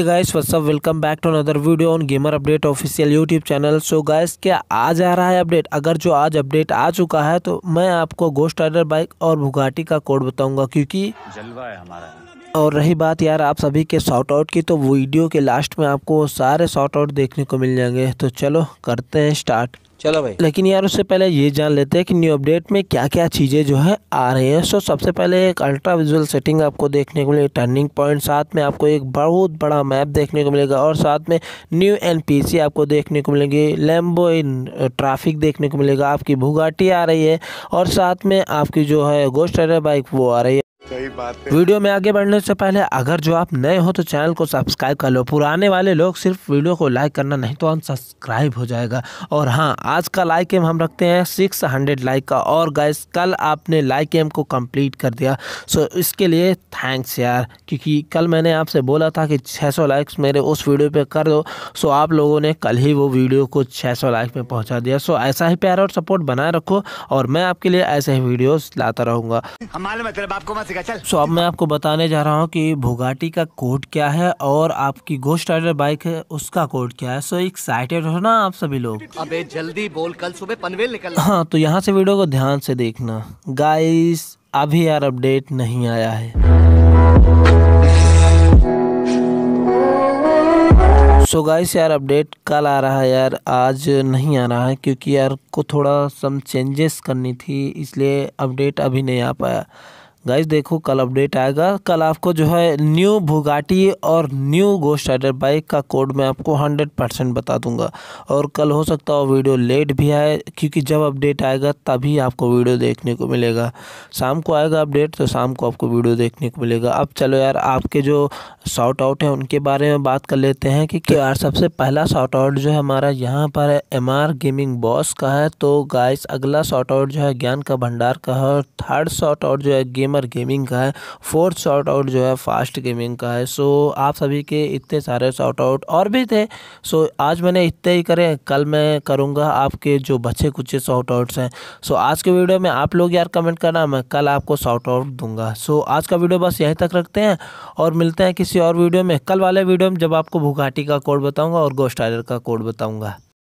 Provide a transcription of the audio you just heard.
hey guys what's up welcome back to another video on Gamer Update official YouTube channel so guys क्या आज आ रहा है update अगर जो आज अपडेट आ चुका है तो मैं आपको गोस्ट राइडर बाइक और भुगाटी का कोड बताऊंगा क्योंकि जलवा है हमारा और रही बात यार आप सभी के शॉर्ट आउट की तो वीडियो के लास्ट में आपको सारे शॉर्ट आउट देखने को मिल जाएंगे तो चलो करते हैं स्टार्ट चलो भाई लेकिन यार उससे पहले ये जान लेते हैं कि न्यू अपडेट में क्या क्या चीज़ें जो है आ रही हैं सो सबसे पहले एक अल्ट्रा विजुअल सेटिंग आपको देखने को मिलेगी टर्निंग पॉइंट साथ में आपको एक बहुत बड़ा मैप देखने को मिलेगा और साथ में न्यू एनपीसी आपको देखने को मिलेगी लैम्बो ट्रैफिक देखने को मिलेगा आपकी भूगाटी आ रही है और साथ में आपकी जो है गोस्ट बाइक वो आ रही है बातें वीडियो में आगे बढ़ने से पहले अगर जो आप नए हो तो चैनल को सब्सक्राइब कर लो पुराने वाले लोग सिर्फ वीडियो को लाइक करना नहीं तो अनसब्सक्राइब हो जाएगा और हाँ आज का लाइक एम हम रखते हैं सिक्स हंड्रेड लाइक का और गैस कल आपने लाइक एम को कम्प्लीट कर दिया सो इसके लिए थैंक्स यार क्योंकि कल मैंने आपसे बोला था कि सौ लाइक्स मेरे उस वीडियो पे कर दो सो आप लोगों ने कल ही वो वीडियो को 600 लाइक में पहुंचा दिया सो ऐसा ही प्यार और सपोर्ट बनाए रखो और मैं आपके लिए ऐसे ही वीडियोस लाता रहूँगा हमारे में मतलब तेरे बाप को मत सिखा चल सो अब मैं आपको बताने जा रहा हूँ कि भुगाटी का कोड क्या है और आपकी गोस्ट राइडर बाइक है उसका कोड क्या है सो एक्साइटेड हो ना आप सभी लोग अबे जल्दी बोल कल सुबह पनवेल निकल हाँ तो यहाँ से वीडियो को ध्यान से देखना गाइस अभी यार अपडेट नहीं आया है सो so गाइस यार अपडेट कल आ रहा है यार आज नहीं आ रहा है क्योंकि यार को थोड़ा सम चेंजेस करनी थी इसलिए अपडेट अभी नहीं आ पाया गाइज देखो कल अपडेट आएगा कल आपको जो है न्यू भुगाटी और न्यू गोस्ट राइडर बाइक का कोड मैं आपको 100 परसेंट बता दूंगा और कल हो सकता है वीडियो लेट भी आए क्योंकि जब अपडेट आएगा तभी आपको वीडियो देखने को मिलेगा शाम को आएगा अपडेट तो शाम को आपको वीडियो देखने को मिलेगा अब चलो यार आपके जो शॉर्ट आउट हैं उनके बारे में बात कर लेते हैं कि यार सबसे पहला शॉर्ट आउट जो है हमारा यहाँ पर है एम गेमिंग बॉस का है तो गाइस अगला शॉर्ट आउट जो है ज्ञान का भंडार का है और थर्ड शॉर्ट आउट जो है गेम गेमर गेमिंग का है फोर्थ शॉर्ट आउट जो है फास्ट गेमिंग का है सो आप सभी के इतने सारे शॉर्ट आउट और भी थे सो आज मैंने इतने ही करें कल मैं करूँगा आपके जो बचे कुछ शॉर्ट आउट्स हैं सो आज के वीडियो में आप लोग यार कमेंट करना मैं कल आपको शॉर्ट आउट दूंगा सो आज का वीडियो बस यहीं तक रखते हैं और मिलते हैं किसी और वीडियो में कल वाले वीडियो में जब आपको भुगाटी का कोड बताऊँगा और गोस्टाइलर का कोड बताऊँगा